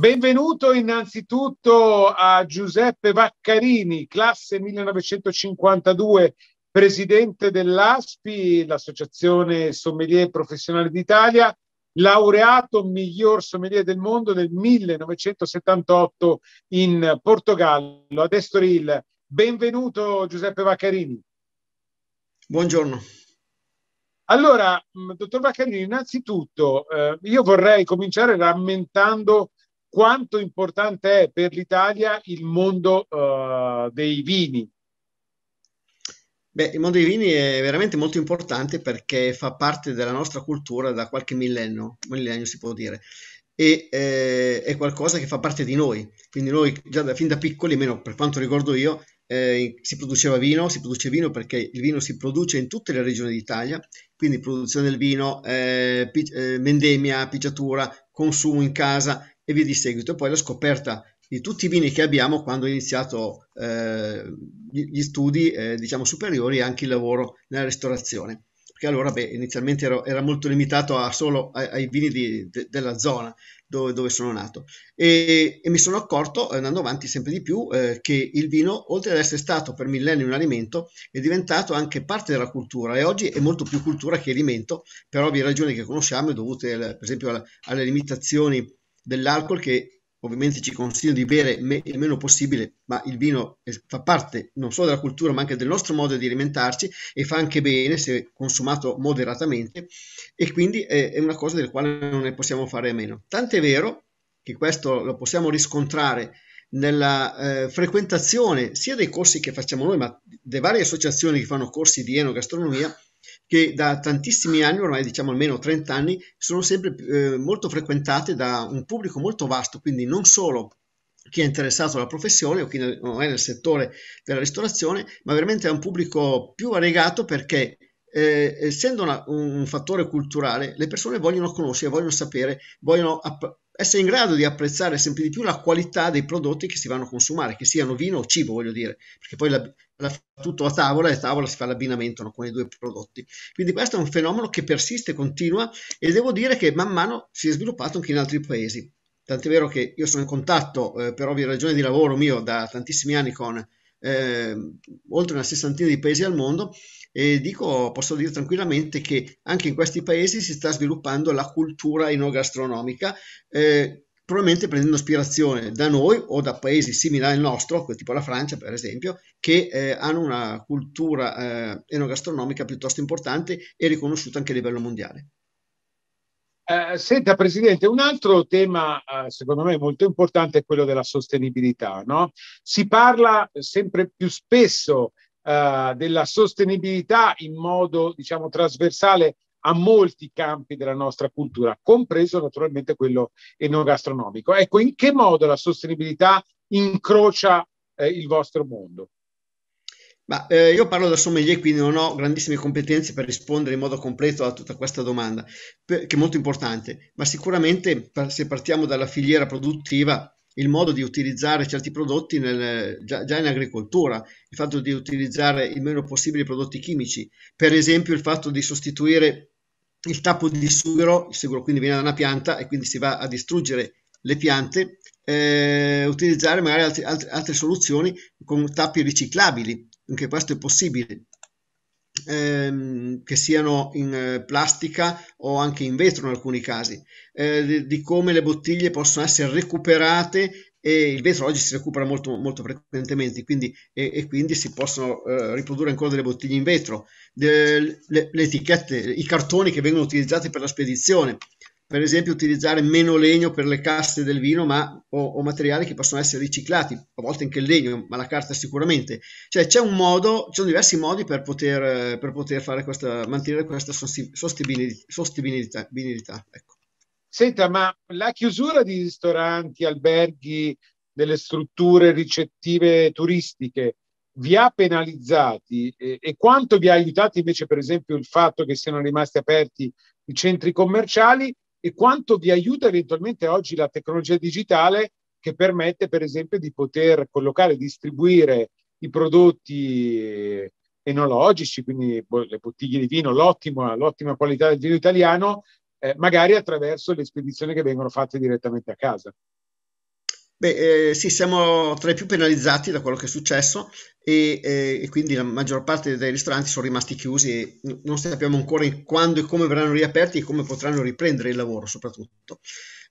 Benvenuto innanzitutto a Giuseppe Vaccarini, classe 1952, presidente dell'ASPI, l'Associazione Sommelier Professionale d'Italia, laureato miglior sommelier del mondo nel 1978 in Portogallo, ad Estoril. Benvenuto Giuseppe Vaccarini. Buongiorno. Allora, mm, dottor Vaccarini, innanzitutto eh, io vorrei cominciare rammentando quanto importante è per l'Italia il mondo uh, dei vini. Beh, il mondo dei vini è veramente molto importante perché fa parte della nostra cultura da qualche millennio, millennio si può dire, e eh, è qualcosa che fa parte di noi. Quindi noi già da, fin da piccoli, almeno per quanto ricordo io, eh, si produceva vino, si produce vino perché il vino si produce in tutte le regioni d'Italia, quindi produzione del vino, eh, pi- eh, vendemmia, pigiatura, consumo in casa, e via di seguito. Poi la scoperta di tutti i vini che abbiamo quando ho iniziato eh, gli studi eh, diciamo superiori e anche il lavoro nella ristorazione perché allora beh, inizialmente ero, era molto limitato a solo ai, ai vini di, de, della zona dove, dove, sono nato e, e mi sono accorto eh, andando avanti sempre di più eh, che il vino oltre ad essere stato per millenni un alimento è diventato anche parte della cultura e oggi è molto più cultura che alimento per ovvie ragioni che conosciamo dovute per esempio alla, alle limitazioni dell'alcol che ovviamente ci consiglio di bere me- il meno possibile, ma il vino fa parte non solo della cultura ma anche del nostro modo di alimentarci e fa anche bene se consumato moderatamente e quindi è, è una cosa del quale non ne possiamo fare a meno. Tant'è vero che questo lo possiamo riscontrare nella eh, frequentazione sia dei corsi che facciamo noi, ma delle varie associazioni che fanno corsi di enogastronomia, che da tantissimi anni, ormai diciamo almeno 30 anni, sono sempre eh, molto frequentate da un pubblico molto vasto, quindi non solo chi è interessato alla professione o chi nel, non è nel settore della ristorazione, ma veramente è un pubblico più variegato perché eh, essendo una, un fattore culturale, le persone vogliono conoscere, vogliono sapere, vogliono app- essere in grado di apprezzare sempre di più la qualità dei prodotti che si vanno a consumare, che siano vino o cibo, voglio dire, perché poi la, tutto la tavola e la tavola si fa l'abbinamento no, con i due prodotti. Quindi questo è un fenomeno che persiste, continua e devo dire che man mano si è sviluppato anche in altri paesi. Tant'è vero che io sono in contatto eh, per ovvie ragioni di lavoro mio da tantissimi anni con eh, oltre una sessantina di paesi al mondo e dico, posso dire tranquillamente che anche in questi paesi si sta sviluppando la cultura enogastronomica eh, probabilmente prendendo ispirazione da noi o da paesi simili al nostro, tipo la Francia per esempio, che eh, hanno una cultura eh, enogastronomica piuttosto importante e riconosciuta anche a livello mondiale. Eh, senta Presidente, un altro tema eh, secondo me molto importante è quello della sostenibilità. No? Si parla sempre più spesso eh, della sostenibilità in modo diciamo, trasversale a molti campi della nostra cultura, compreso naturalmente quello enogastronomico. Ecco, in che modo la sostenibilità incrocia eh, il vostro mondo? Ma, eh, io parlo da sommelier, quindi non ho grandissime competenze per rispondere in modo completo a tutta questa domanda, che è molto importante, ma sicuramente se partiamo dalla filiera produttiva, il modo di utilizzare certi prodotti nel, già, già, in agricoltura, il fatto di utilizzare il meno possibile prodotti chimici, per esempio il fatto di sostituire il tappo di sughero, il sughero quindi viene da una pianta e quindi si va a distruggere le piante, eh, utilizzare magari altri, altri, altre soluzioni con tappi riciclabili, anche questo è possibile ehm, che siano in eh, plastica o anche in vetro in alcuni casi, eh, di, di, come le bottiglie possono essere recuperate e il vetro oggi si recupera molto, molto frequentemente quindi, e, e, quindi si possono eh, riprodurre ancora delle bottiglie in vetro, de, le, le etichette, i cartoni che vengono utilizzati per la spedizione per esempio utilizzare meno legno per le casse del vino ma, o, o, materiali che possono essere riciclati, a volte anche il legno, ma la carta sicuramente. Cioè c'è un modo, ci sono diversi modi per poter, per poter fare questa, mantenere questa sostenibilità. ecco. Senta, ma la chiusura di ristoranti, alberghi, delle strutture ricettive turistiche vi ha penalizzati e, e quanto vi ha aiutato invece per esempio il fatto che siano rimasti aperti i centri commerciali e quanto vi aiuta eventualmente oggi la tecnologia digitale che permette per esempio di poter collocare e distribuire i prodotti eh, enologici, quindi boh, le bottiglie di vino, l'ottima, l'ottima qualità del vino italiano, eh, magari attraverso le spedizioni che vengono fatte direttamente a casa. Beh, eh, sì, siamo tra i più penalizzati da quello che è successo e, eh, e, quindi la maggior parte dei ristoranti sono rimasti chiusi e non sappiamo ancora quando e come verranno riaperti e come potranno riprendere il lavoro soprattutto.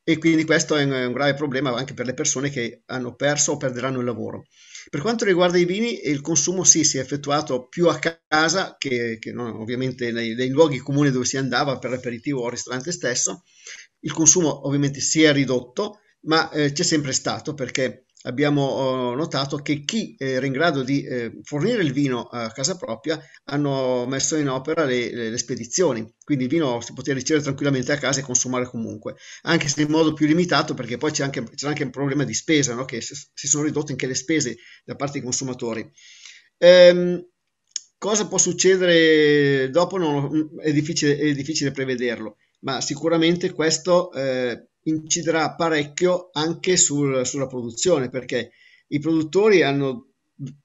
E quindi questo è un, è un grave problema anche per le persone che hanno perso o perderanno il lavoro. Per quanto riguarda i vini, il consumo sì, si è effettuato più a casa che, che no, ovviamente nei, nei luoghi comuni dove si andava per l'aperitivo o al ristorante stesso. Il consumo ovviamente si è ridotto ma eh, c'è sempre stato perché abbiamo oh, notato che chi eh, era in grado di eh, fornire il vino a casa propria hanno messo in opera le, le, le, spedizioni, quindi il vino si poteva ricevere tranquillamente a casa e consumare comunque, anche se in modo più limitato perché poi c'è anche, c'era anche un problema di spesa, no? che si sono ridotte anche le spese da parte dei consumatori. Ehm, cosa può succedere dopo non, è, difficile, è difficile prevederlo, ma sicuramente questo... Eh, inciderà parecchio anche sul, sulla produzione perché i produttori hanno,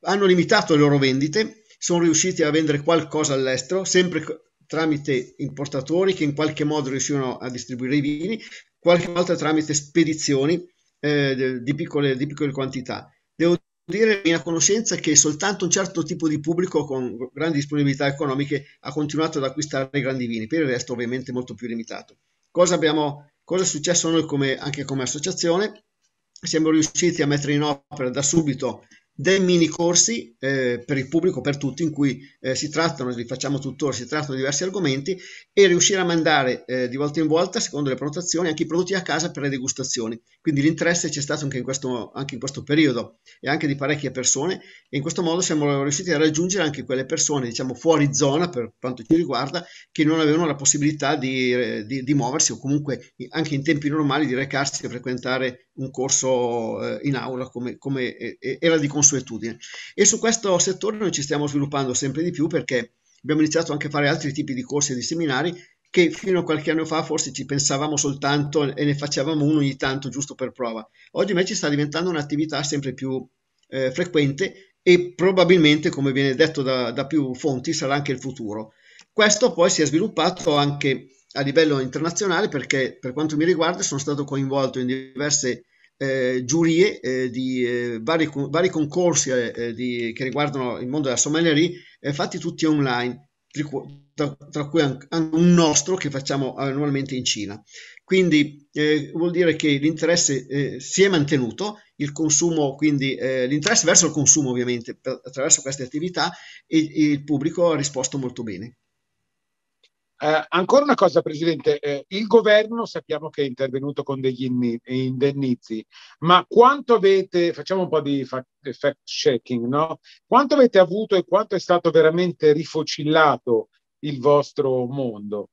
hanno limitato le loro vendite, sono riusciti a vendere qualcosa all'estero, sempre tramite importatori che in qualche modo riuscivano a distribuire i vini, qualche volta tramite spedizioni eh, di, piccole, di, piccole, quantità. Devo dire mia conoscenza che soltanto un certo tipo di pubblico con grandi disponibilità economiche ha continuato ad acquistare grandi vini, per il resto ovviamente molto più limitato. Cosa abbiamo Cosa è successo a noi come, anche come associazione? Siamo riusciti a mettere in opera da subito dei mini corsi eh, per il pubblico, per tutti, in cui eh, si trattano, li facciamo tuttora, si trattano diversi argomenti e riuscire a mandare eh, di volta in volta, secondo le prenotazioni, anche i prodotti a casa per le degustazioni. Quindi l'interesse c'è stato anche in, questo, anche in questo periodo e anche di parecchie persone e in questo modo siamo riusciti a raggiungere anche quelle persone, diciamo, fuori zona per quanto ci riguarda, che non avevano la possibilità di, eh, di, di muoversi o comunque anche in tempi normali di recarsi a frequentare un corso eh, in aula come, come, eh, eh, era di consuetudine. E su questo settore noi ci stiamo sviluppando sempre di più perché abbiamo iniziato anche a fare altri tipi di corsi e di seminari che fino a qualche anno fa forse ci pensavamo soltanto e ne facevamo uno ogni tanto giusto per prova. Oggi invece sta diventando un'attività sempre più eh, frequente e probabilmente, come viene detto da, da più fonti, sarà anche il futuro. Questo poi si è sviluppato anche a livello internazionale perché per quanto mi riguarda sono stato coinvolto in diverse eh, giurie eh, di eh, vari, vari, concorsi eh, eh, di, che riguardano il mondo della sommelieria eh, fatti tutti online tra, tra cui anche un nostro che facciamo annualmente in Cina quindi vuol dire che l'interesse si è mantenuto il consumo quindi l'interesse verso il consumo ovviamente per, attraverso queste attività e, e il pubblico ha risposto molto bene eh, ancora una cosa, Presidente, eh, il governo sappiamo che è intervenuto con degli indennizi, ma quanto avete, facciamo un po' di fact checking, no? quanto avete avuto e quanto è stato veramente rifocillato il vostro mondo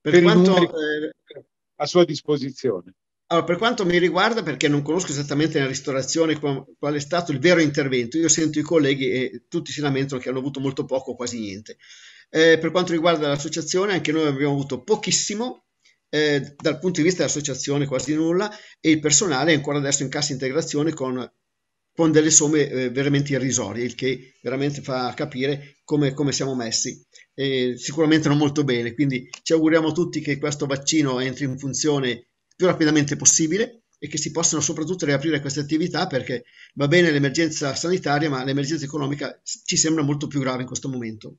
per, per quanto, i numeri eh, a sua disposizione? Allora, per quanto mi riguarda, perché non conosco esattamente la ristorazione qual è stato il vero intervento, io sento i colleghi e tutti si lamentano che hanno avuto molto poco quasi niente. Eh, per quanto riguarda l'associazione, anche noi abbiamo avuto pochissimo, eh, dal punto di vista dell'associazione quasi nulla, e il personale è ancora adesso in cassa integrazione con, con delle somme eh, veramente irrisorie, il che veramente fa capire come, come siamo messi. sicuramente non molto bene, quindi ci auguriamo tutti che questo vaccino entri in funzione più rapidamente possibile e che si possano soprattutto riaprire queste attività perché va bene l'emergenza sanitaria, ma l'emergenza economica ci sembra molto più grave in questo momento.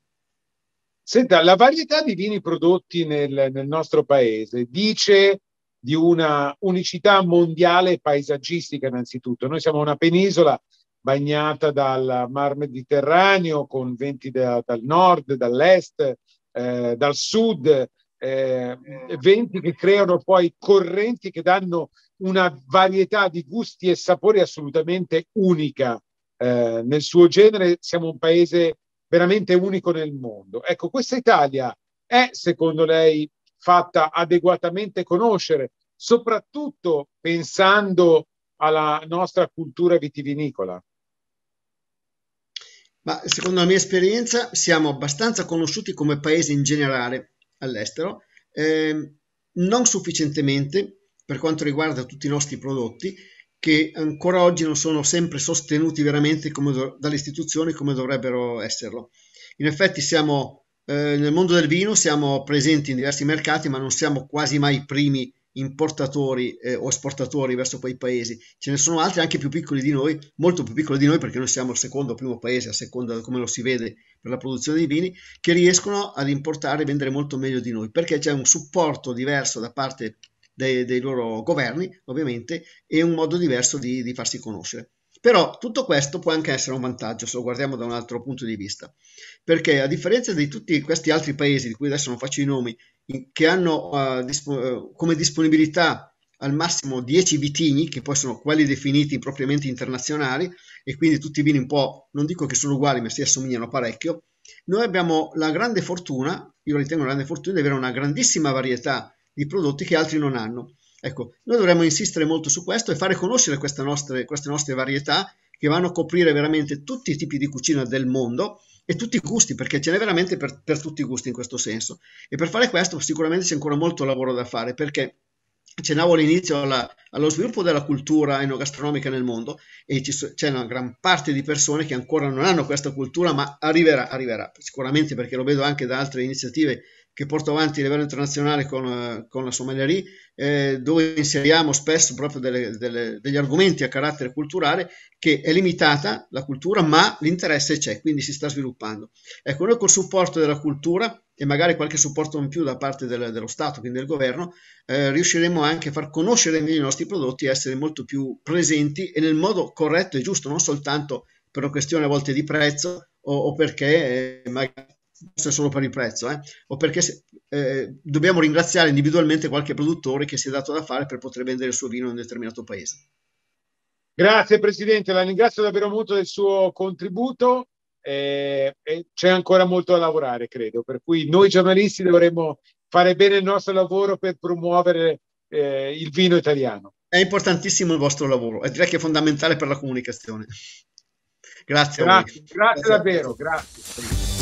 Senta, la varietà di vini prodotti nel, nel nostro paese dice di una unicità mondiale paesaggistica innanzitutto. Noi siamo una penisola bagnata dal Mar Mediterraneo con venti da, dal nord, dall'est, eh, dal sud, eh, venti che creano poi correnti che danno una varietà di gusti e sapori assolutamente unica eh, nel suo genere. Siamo un paese veramente unico nel mondo. Ecco, questa Italia è, secondo lei, fatta adeguatamente conoscere, soprattutto pensando alla nostra cultura vitivinicola? Ma secondo la mia esperienza siamo abbastanza conosciuti come paese in generale, all'estero, eh, non sufficientemente per quanto riguarda tutti i nostri prodotti, che ancora oggi non sono sempre sostenuti veramente do- dalle istituzioni come dovrebbero esserlo. In effetti siamo eh, nel mondo del vino, siamo presenti in diversi mercati, ma non siamo quasi mai i primi importatori eh, o esportatori verso quei paesi. Ce ne sono altri anche più piccoli di noi, molto più piccoli di noi perché noi siamo il secondo o primo paese a seconda di come lo si vede per la produzione di vini, che riescono ad importare e vendere molto meglio di noi, perché c'è un supporto diverso da parte dei, dei loro governi, ovviamente, e un modo diverso di, di farsi conoscere. Però tutto questo può anche essere un vantaggio se lo guardiamo da un altro punto di vista, perché a differenza di tutti questi altri paesi, di cui adesso non faccio i nomi, che hanno uh, dispo- eh, come disponibilità al massimo 10 vitigni, che poi sono quelli definiti propriamente internazionali, e quindi tutti i vini un po', non dico che sono uguali, ma si assomigliano parecchio, noi abbiamo la grande fortuna, io ritengo una grande fortuna, di avere una grandissima varietà di prodotti che altri non hanno. Ecco, noi dovremmo insistere molto su questo e fare conoscere queste nostre, queste nostre varietà che vanno a coprire veramente tutti i tipi di cucina del mondo e tutti i gusti, perché ce n'è veramente per, per tutti i gusti in questo senso. E per fare questo sicuramente c'è ancora molto lavoro da fare, perché accennavo all'inizio alla, allo sviluppo della cultura enogastronomica nel mondo e c'è una gran parte di persone che ancora non hanno questa cultura, ma arriverà, arriverà sicuramente perché lo vedo anche da altre iniziative che porto avanti a livello internazionale con, eh, con la Sommelierie, eh, dove inseriamo spesso proprio delle, delle, degli argomenti a carattere culturale, che è limitata la cultura, ma l'interesse c'è, quindi si sta sviluppando. Ecco, noi col supporto della cultura e magari qualche supporto in più da parte del, dello Stato, quindi del governo, eh, riusciremo anche a far conoscere meglio i nostri prodotti essere molto più presenti e nel modo corretto e giusto, non soltanto per una questione a volte di prezzo o, o perché eh, magari forse solo per il prezzo, eh, o perché se, eh, dobbiamo ringraziare individualmente qualche produttore che si è dato da fare per poter vendere il suo vino in un determinato paese. Grazie Presidente, la ringrazio davvero molto del suo contributo. Eh, c'è ancora molto da lavorare, credo, per cui noi giornalisti dovremmo fare bene il nostro lavoro per promuovere eh, il vino italiano. È importantissimo il vostro lavoro direi che è fondamentale per la comunicazione. Grazie. Grazie, grazie, grazie davvero, grazie.